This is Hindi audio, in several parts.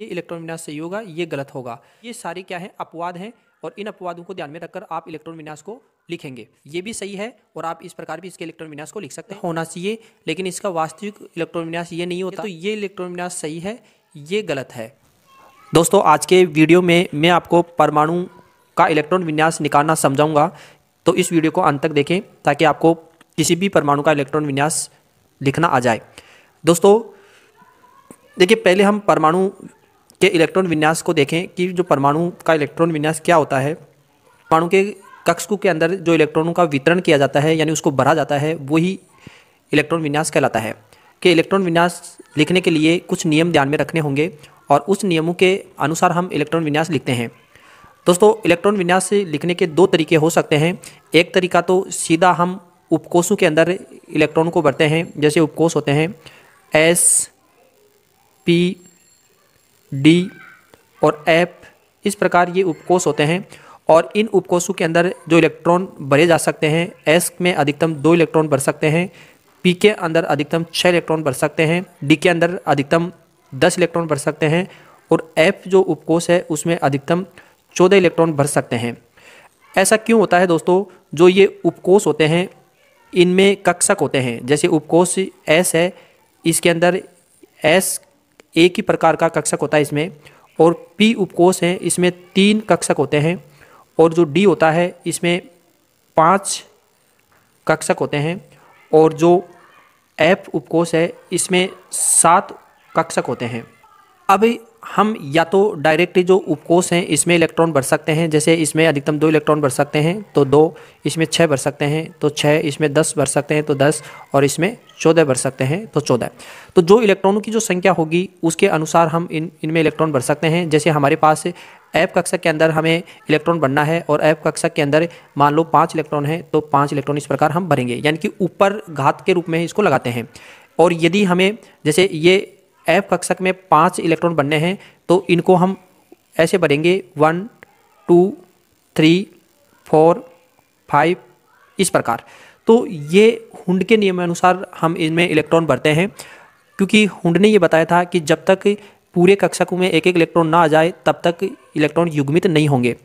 ये इलेक्ट्रॉन विन्यास सही होगा ये गलत होगा ये सारे क्या है अपवाद हैं और इन अपवादों को ध्यान में रखकर आप इलेक्ट्रॉन विन्यास को लिखेंगे ये भी सही है और आप इस प्रकार भी इसके इलेक्ट्रॉन विन्यास को लिख सकते हैं होना चाहिए लेकिन इसका वास्तविक इलेक्ट्रॉन विन्यास ये नहीं होता तो ये इलेक्ट्रॉन विन्यास सही है ये गलत है दोस्तों आज के वीडियो में मैं आपको परमाणु का इलेक्ट्रॉन विन्यास निकालना समझाऊंगा तो इस वीडियो को अंत तक देखें ताकि आपको किसी भी परमाणु का इलेक्ट्रॉन विन्यास लिखना आ जाए दोस्तों देखिए पहले हम परमाणु के इलेक्ट्रॉन विन्यास को देखें कि जो परमाणु का इलेक्ट्रॉन विन्यास क्या होता है परमाणु के कक्ष के अंदर जो इलेक्ट्रॉनों का वितरण किया जाता है यानी उसको भरा जाता है वही इलेक्ट्रॉन विन्यास कहलाता है कि इलेक्ट्रॉन विन्यास लिखने के लिए कुछ नियम ध्यान में रखने होंगे और उस नियमों के अनुसार हम इलेक्ट्रॉन विन्यास लिखते हैं दोस्तों इलेक्ट्रॉन विन्यास लिखने के दो तरीके हो सकते हैं एक तरीका तो सीधा हम उपकोषों के अंदर इलेक्ट्रॉन को भरते हैं जैसे उपकोष होते हैं एस पी डी और एफ इस प्रकार ये उपकोष होते हैं और इन उपकोषों के अंदर जो इलेक्ट्रॉन भरे जा सकते हैं एस में अधिकतम दो इलेक्ट्रॉन भर सकते हैं पी के अंदर अधिकतम छः इलेक्ट्रॉन भर सकते हैं डी के अंदर अधिकतम दस इलेक्ट्रॉन भर सकते हैं और एफ जो उपकोष है उसमें अधिकतम चौदह इलेक्ट्रॉन भर सकते हैं ऐसा क्यों होता है दोस्तों जो ये उपकोष होते हैं इनमें कक्षक होते हैं जैसे उपकोष एस है इसके अंदर एस एक ही प्रकार का कक्षक होता है इसमें और पी उपकोष है इसमें तीन कक्षक होते हैं और जो डी होता है इसमें पाँच कक्षक होते हैं और जो एफ उपकोष है इसमें सात कक्षक होते हैं अब हम या तो डायरेक्टली जो उपकोष हैं इसमें इलेक्ट्रॉन बढ़ सकते हैं जैसे इसमें अधिकतम दो इलेक्ट्रॉन बढ़ सकते हैं तो दो इसमें छः बढ़ सकते हैं तो छः इसमें दस बढ़ सकते हैं तो दस और इसमें चौदह बढ़ सकते हैं तो चौदह तो जो इलेक्ट्रॉनों की जो संख्या होगी उसके अनुसार हम इन इनमें इलेक्ट्रॉन बढ़ सकते हैं जैसे हमारे पास ऐप कक्षा के अंदर हमें इलेक्ट्रॉन बढ़ना है और ऐप कक्षा के अंदर मान लो पाँच इलेक्ट्रॉन है तो पाँच इलेक्ट्रॉन इस प्रकार हम भरेंगे यानी कि ऊपर घात के रूप में इसको लगाते हैं और यदि हमें जैसे ये एफ कक्षक में पाँच इलेक्ट्रॉन बनने हैं तो इनको हम ऐसे भरेंगे one two three four five इस प्रकार तो ये हुंड के नियमानुसार हम इनमें इलेक्ट्रॉन भरते हैं क्योंकि हुंड ने ये बताया था कि जब तक पूरे कक्षक में एक एक इलेक्ट्रॉन ना आ जाए तब तक इलेक्ट्रॉन युग्मित नहीं होंगे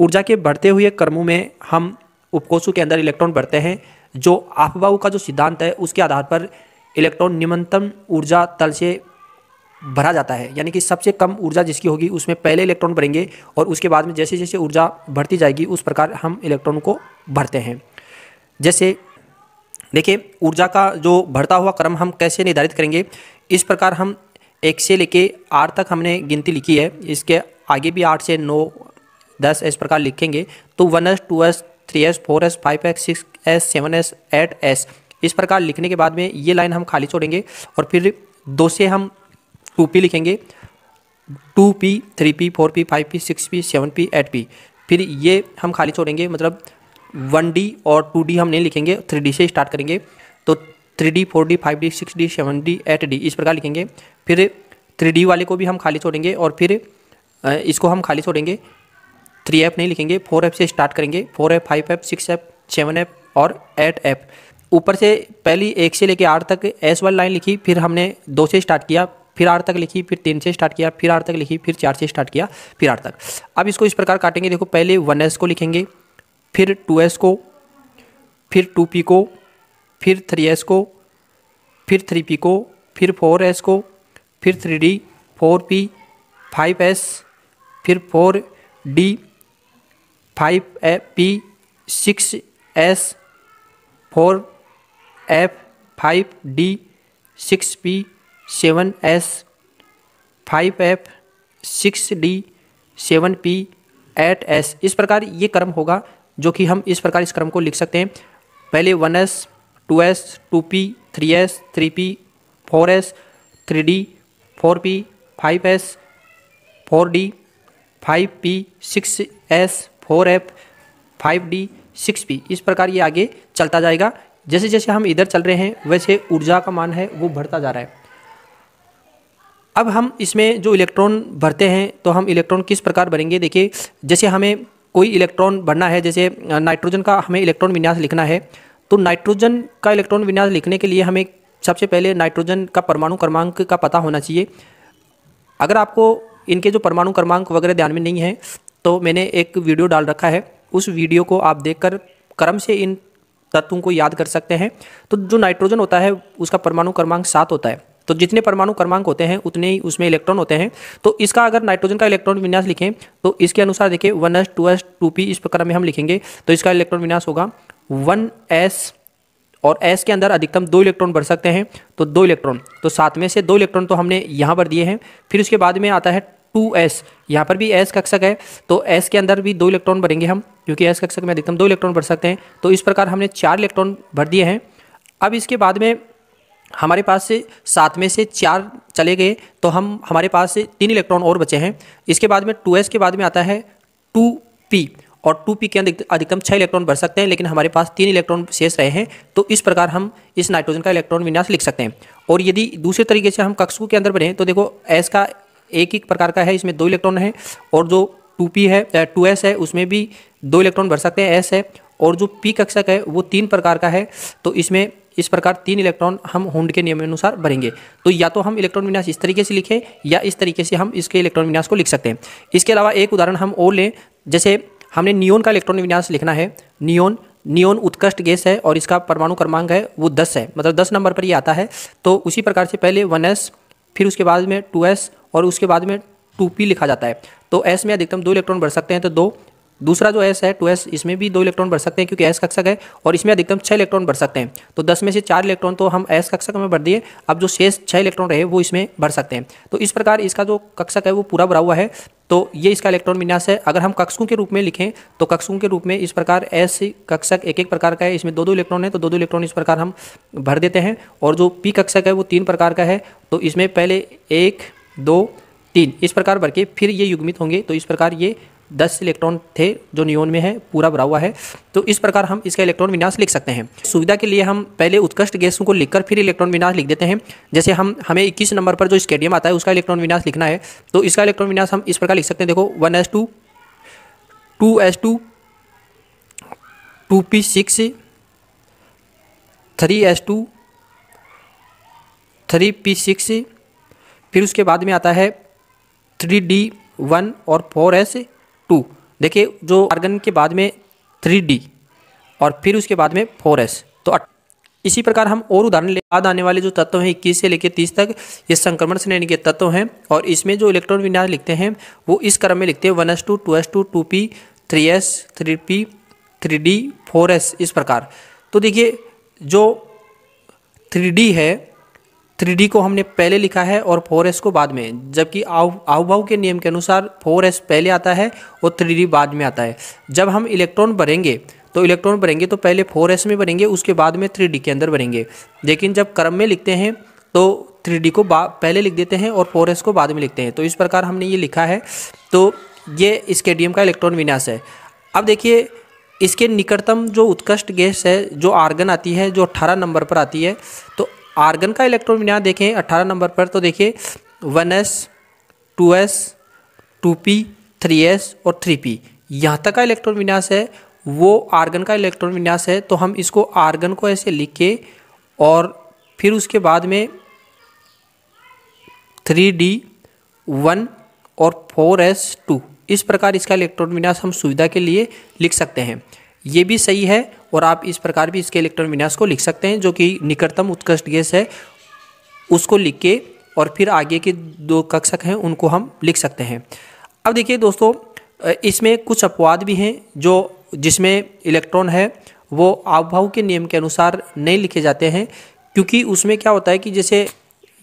ऊर्जा के बढ़ते हुए कर्मों में हम उपकोषों के अंदर इलेक्ट्रॉन बढ़ते हैं जो आफबाऊ का जो सिद्धांत है उसके आधार पर इलेक्ट्रॉन निम्नतम ऊर्जा तल से भरा जाता है यानी कि सबसे कम ऊर्जा जिसकी होगी उसमें पहले इलेक्ट्रॉन भरेंगे और उसके बाद में जैसे जैसे ऊर्जा बढ़ती जाएगी उस प्रकार हम इलेक्ट्रॉन को भरते हैं जैसे देखिए ऊर्जा का जो बढ़ता हुआ क्रम हम कैसे निर्धारित करेंगे इस प्रकार हम एक से लेके आठ तक हमने गिनती लिखी है इसके आगे भी आठ से नौ दस इस प्रकार लिखेंगे तो one S two S three S four S five S six S seven S eight S इस प्रकार लिखने के बाद में ये लाइन हम खाली छोड़ेंगे और फिर दो से हम टू पी लिखेंगे two P three P four P five P six P seven P eight P फिर ये हम खाली छोड़ेंगे मतलब वन डी और टू डी हम नहीं लिखेंगे थ्री डी से स्टार्ट करेंगे तो three D four D five D six D seven D eight D इस प्रकार लिखेंगे फिर थ्री डी वाले को भी हम खाली छोड़ेंगे और फिर इसको हम खाली छोड़ेंगे थ्री एफ नहीं लिखेंगे फोर एफ से स्टार्ट करेंगे four F five F six F seven F और एट एफ ऊपर से पहली एक से लेकर आठ तक एस वाली लाइन लिखी फिर हमने दो से स्टार्ट किया फिर आर तक लिखी फिर तीन से स्टार्ट किया फिर आर तक लिखी फिर चार से स्टार्ट किया फिर आर तक अब इसको इस प्रकार काटेंगे देखो पहले वन एस को लिखेंगे फिर टू एस को फिर टू पी को फिर थ्री एस को फिर थ्री पी को फिर फोर एस को फिर three D four P five S फिर four D five A P six S four F five D six P seven S five F six D seven P eight S इस प्रकार ये क्रम होगा जो कि हम इस प्रकार इस क्रम को लिख सकते हैं पहले one S two S two P three S three P four S three D four P five S four D five P six S four F five D six P इस प्रकार ये आगे चलता जाएगा जैसे जैसे हम इधर चल रहे हैं वैसे ऊर्जा का मान है वो बढ़ता जा रहा है अब हम इसमें जो इलेक्ट्रॉन भरते हैं तो हम इलेक्ट्रॉन किस प्रकार भरेंगे देखिए जैसे हमें कोई इलेक्ट्रॉन भरना है जैसे नाइट्रोजन का हमें इलेक्ट्रॉन विन्यास लिखना है तो नाइट्रोजन का इलेक्ट्रॉन विन्यास लिखने के लिए हमें सबसे पहले नाइट्रोजन का परमाणु क्रमांक का पता होना चाहिए अगर आपको इनके जो परमाणु क्रमांक वगैरह ध्यान में नहीं है तो मैंने एक वीडियो डाल रखा है उस वीडियो को आप कर क्रम से इन तत्वों को याद कर सकते हैं तो जो नाइट्रोजन होता है उसका परमाणु क्रमांक सात होता है तो जितने परमाणु क्रमांक होते हैं उतने ही उसमें इलेक्ट्रॉन होते हैं तो इसका अगर नाइट्रोजन का इलेक्ट्रॉन विन्यास लिखें तो इसके अनुसार देखिए one S two S two P इस प्रकार में हम लिखेंगे तो इसका इलेक्ट्रॉन विन्यास होगा वन एस और एस के अंदर अधिकतम दो इलेक्ट्रॉन बढ़ सकते हैं तो दो इलेक्ट्रॉन तो सात में से दो इलेक्ट्रॉन तो हमने यहाँ पर दिए हैं फिर उसके बाद में आता है टू एस यहाँ पर भी एस कक्षक है तो एस के अंदर भी दो इलेक्ट्रॉन भरेंगे हम क्योंकि एस कक्षक में अधिकतम दो इलेक्ट्रॉन बढ़ सकते हैं तो इस प्रकार हमने चार इलेक्ट्रॉन भर दिए हैं अब इसके बाद में हमारे पास से सात में से चार चले गए तो हम हमारे पास से तीन इलेक्ट्रॉन और बचे हैं इसके बाद में टू के बाद में आता है टू पी और टू पी के अधिकतम छः इलेक्ट्रॉन भर सकते हैं लेकिन हमारे पास तीन इलेक्ट्रॉन शेष रहे हैं तो इस प्रकार हम इस नाइट्रोजन का इलेक्ट्रॉन विन्यास लिख सकते हैं और यदि दूसरे तरीके से हम कक्षकों के अंदर बढ़ें तो देखो एस का एक एक प्रकार का है इसमें दो इलेक्ट्रॉन है और जो टू पी है टू एस है उसमें भी दो इलेक्ट्रॉन भर सकते हैं एस है और जो पी कक्षक है वो तीन प्रकार का है तो इसमें इस प्रकार तीन इलेक्ट्रॉन हम होंड के नियमानुसार भरेंगे तो या तो हम इलेक्ट्रॉन विन्यास इस तरीके से लिखें या इस तरीके से हम इसके इलेक्ट्रॉन विन्यास को लिख सकते हैं इसके अलावा एक उदाहरण हम और लें जैसे हमने नियोन का इलेक्ट्रॉन विन्यास लिखना है नियोन नियोन उत्कृष्ट गैस है और इसका परमाणु क्रमांक है वो दस है मतलब दस नंबर पर ये आता है तो उसी प्रकार से पहले वन एस फिर उसके बाद में टू एस और उसके बाद में टू पी लिखा जाता है तो एस में अधिकतम दो इलेक्ट्रॉन बढ़ सकते हैं तो दो दूसरा जो एस है टू एस इसमें भी दो इलेक्ट्रॉन बढ़ सकते हैं क्योंकि एस कक्षक है और इसमें अधिकतम छः इलेक्ट्रॉन बढ़ सकते हैं तो दस में से चार इलेक्ट्रॉन तो हम एस कक्षक में बढ़ दिए अब जो शेष छः इलेक्ट्रॉन रहे वो इसमें बढ़ सकते हैं तो इस प्रकार इसका जो कक्षक है वो पूरा भरा हुआ है तो ये इसका इलेक्ट्रॉन विन्यास है अगर हम कक्षकों के रूप में लिखें तो कक्षकों के रूप में इस प्रकार एस कक्षक एक एक प्रकार का है इसमें दो दो इलेक्ट्रॉन है तो दो दो इलेक्ट्रॉन इस प्रकार हम भर देते हैं और जो पी कक्षक है वो तीन प्रकार का है तो इसमें पहले एक दो तीन इस प्रकार भर के फिर ये युग्मित होंगे तो इस प्रकार ये दस इलेक्ट्रॉन थे जो नियोन में है पूरा भरा हुआ है तो इस प्रकार हम इसका इलेक्ट्रॉन विन्यास लिख सकते हैं सुविधा के लिए हम पहले उत्कृष्ट गैसों को लिखकर फिर इलेक्ट्रॉन विन्यास लिख देते हैं जैसे हम हमें इक्कीस नंबर पर जो स्केडियम आता है उसका इलेक्ट्रॉन विन्यास लिखना है तो इसका इलेक्ट्रॉन विन्यास हम इस प्रकार लिख सकते हैं देखो one S two two S two two P six three S two three P six फिर उसके बाद में आता है थ्री डी वन और फोर एस टू देखिए जो आर्गन के बाद में थ्री डी और फिर उसके बाद में फोर एस तो इसी प्रकार हम और उदाहरण ले बाद आने वाले जो तत्व हैं इक्कीस से लेकर तीस तक ये संक्रमण श्रेणी के तत्व हैं और इसमें जो इलेक्ट्रॉन विन्यास लिखते हैं वो इस क्रम में लिखते हैं one S two two S two two P three S three P three D four S इस प्रकार तो देखिए जो थ्री डी है थ्री को हमने पहले लिखा है और फोर को बाद में जबकि आहुभाव के नियम के अनुसार फोर पहले आता है और थ्री बाद में आता है जब हम इलेक्ट्रॉन भरेंगे तो इलेक्ट्रॉन भरेंगे तो पहले फोर में भरेंगे उसके बाद में थ्री के अंदर भरेंगे लेकिन जब क्रम में लिखते हैं तो थ्री को पहले लिख देते हैं और फोर को बाद में लिखते हैं तो इस प्रकार हमने ये लिखा है तो ये स्केडियम का इलेक्ट्रॉन विन्यास है अब देखिए इसके निकटतम जो उत्कृष्ट गैस है जो आर्गन आती है जो 18 नंबर पर आती है तो आर्गन का इलेक्ट्रॉन विन्यास देखें अट्ठारह नंबर पर तो देखिए one S two S two P three S और थ्री पी यहाँ तक का इलेक्ट्रॉन विन्यास है वो आर्गन का इलेक्ट्रॉन विन्यास है तो हम इसको आर्गन को ऐसे लिख के और फिर उसके बाद में थ्री डी वन और फोर एस टू इस प्रकार इसका इलेक्ट्रॉन विन्यास हम सुविधा के लिए लिख सकते हैं ये भी सही है और आप इस प्रकार भी इसके इलेक्ट्रॉन विन्यास को लिख सकते हैं जो कि निकटतम उत्कृष्ट गैस है उसको लिख के और फिर आगे के दो कक्षक हैं उनको हम लिख सकते हैं अब देखिए दोस्तों इसमें कुछ अपवाद भी हैं जो जिसमें इलेक्ट्रॉन है वो आवभाव के नियम के अनुसार नहीं लिखे जाते हैं क्योंकि उसमें क्या होता है कि जैसे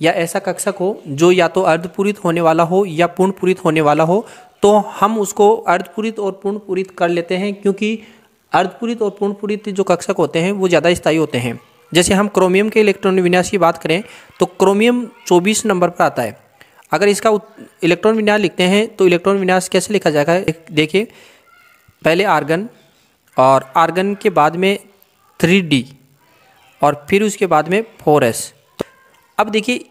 या ऐसा कक्षक हो जो या तो अर्धपूरित होने वाला हो या पूर्ण पूरित होने वाला हो तो हम उसको अर्धपूरित और पूर्ण पूरित कर लेते हैं क्योंकि अर्धपूरित और पूर्णपूरित जो कक्षक होते हैं वो ज़्यादा स्थायी होते हैं जैसे हम क्रोमियम के इलेक्ट्रॉन विन्यास की बात करें तो क्रोमियम 24 नंबर पर आता है अगर इसका इलेक्ट्रॉन विन्यास लिखते हैं तो इलेक्ट्रॉन विन्यास कैसे लिखा जाएगा देखिए पहले आर्गन और आर्गन के बाद में थ्री और फिर उसके बाद में फोर अब देखिए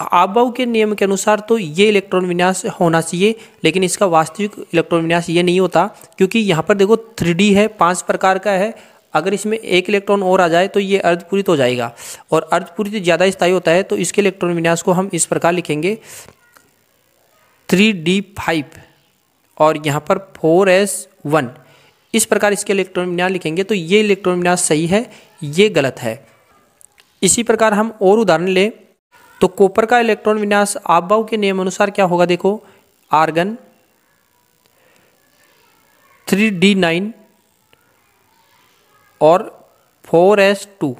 आबाव के नियम के अनुसार तो ये इलेक्ट्रॉन विन्यास होना चाहिए लेकिन इसका वास्तविक इलेक्ट्रॉन विन्यास ये नहीं होता क्योंकि यहाँ पर देखो थ्री है पाँच प्रकार का है अगर इसमें एक इलेक्ट्रॉन और आ जाए तो ये अर्धपूरित हो जाएगा और अर्धपूरित ज़्यादा स्थायी होता है तो इसके इलेक्ट्रॉन विन्यास को हम इस प्रकार लिखेंगे थ्री डी फाइव और यहाँ पर फोर एस वन इस प्रकार इसके इलेक्ट्रॉन विन्यास लिखेंगे तो ये इलेक्ट्रॉन विन्यास सही है ये गलत है इसी प्रकार हम और उदाहरण लें तो कॉपर का इलेक्ट्रॉन विन्यास आबाव के नियम अनुसार क्या होगा देखो आर्गन थ्री डी नाइन और फोर एस टू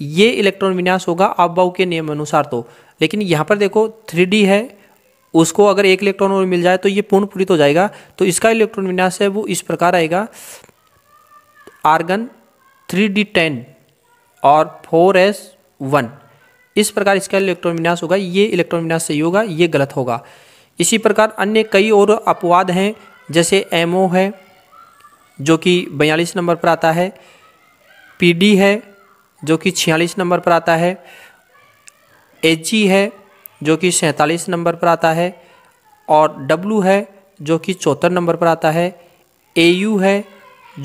ये इलेक्ट्रॉन विन्यास होगा आबाव के नियम अनुसार तो लेकिन यहां पर देखो थ्री डी है उसको अगर एक इलेक्ट्रॉन और मिल जाए तो ये पूर्ण पूरी हो जाएगा तो इसका इलेक्ट्रॉन विन्यास है वो इस प्रकार आएगा आर्गन थ्री डी टेन और फोर एस वन इस प्रकार इसका इलेक्ट्रॉन विन्यास होगा ये इलेक्ट्रॉन विन्यास सही होगा ये गलत होगा इसी प्रकार अन्य कई और अपवाद हैं जैसे एम है जो कि बयालीस नंबर पर आता है पी है जो कि छियालीस नंबर पर आता है एच है जो कि सैंतालीस नंबर पर आता है और डब्लू है जो कि चौहत्तर नंबर पर आता है ए है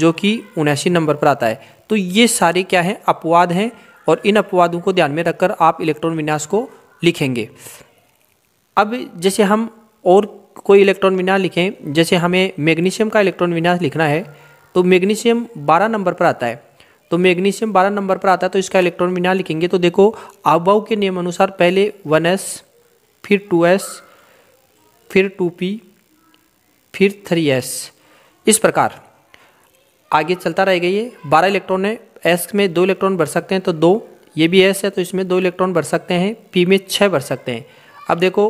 जो कि उन्यासी नंबर पर आता है तो ये सारे क्या हैं अपवाद हैं और इन अपवादों को ध्यान में रखकर आप इलेक्ट्रॉन विन्यास को लिखेंगे अब जैसे हम और कोई इलेक्ट्रॉन विन्यास लिखें जैसे हमें मैग्नीशियम का इलेक्ट्रॉन विन्यास लिखना है तो मैग्नीशियम बारह नंबर पर आता है तो मैग्नीशियम बारह नंबर पर आता है तो इसका इलेक्ट्रॉन विन्यास लिखेंगे तो देखो आबाऊ के नियम अनुसार पहले वन एस फिर टू एस फिर टू पी फिर थ्री एस इस प्रकार आगे चलता रहेगा ये बारह इलेक्ट्रॉन है एस में दो इलेक्ट्रॉन भर सकते हैं तो दो ये भी एस है तो इसमें दो इलेक्ट्रॉन भर सकते हैं पी में छः भर सकते हैं अब देखो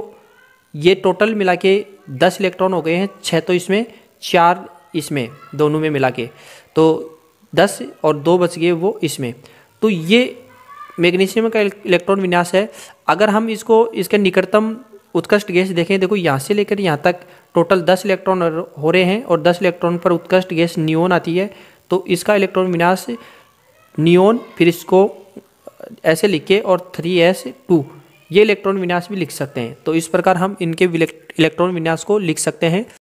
ये टोटल मिला के दस इलेक्ट्रॉन हो गए हैं छः तो इसमें चार इसमें दोनों में मिला के तो दस और दो बच गए वो इसमें तो ये मैग्नीशियम का इलेक्ट्रॉन विन्यास है अगर हम इसको इसके निकटतम उत्कृष्ट गैस देखें देखो यहाँ से लेकर यहाँ तक टोटल दस इलेक्ट्रॉन हो रहे हैं और दस इलेक्ट्रॉन पर उत्कृष्ट गैस न्यून आती है तो इसका इलेक्ट्रॉन विन्यास नियोन फिर इसको ऐसे लिखे और थ्री एस टू ये इलेक्ट्रॉन विन्यास भी लिख सकते हैं तो इस प्रकार हम इनके इलेक्ट्रॉन विन्यास को लिख सकते हैं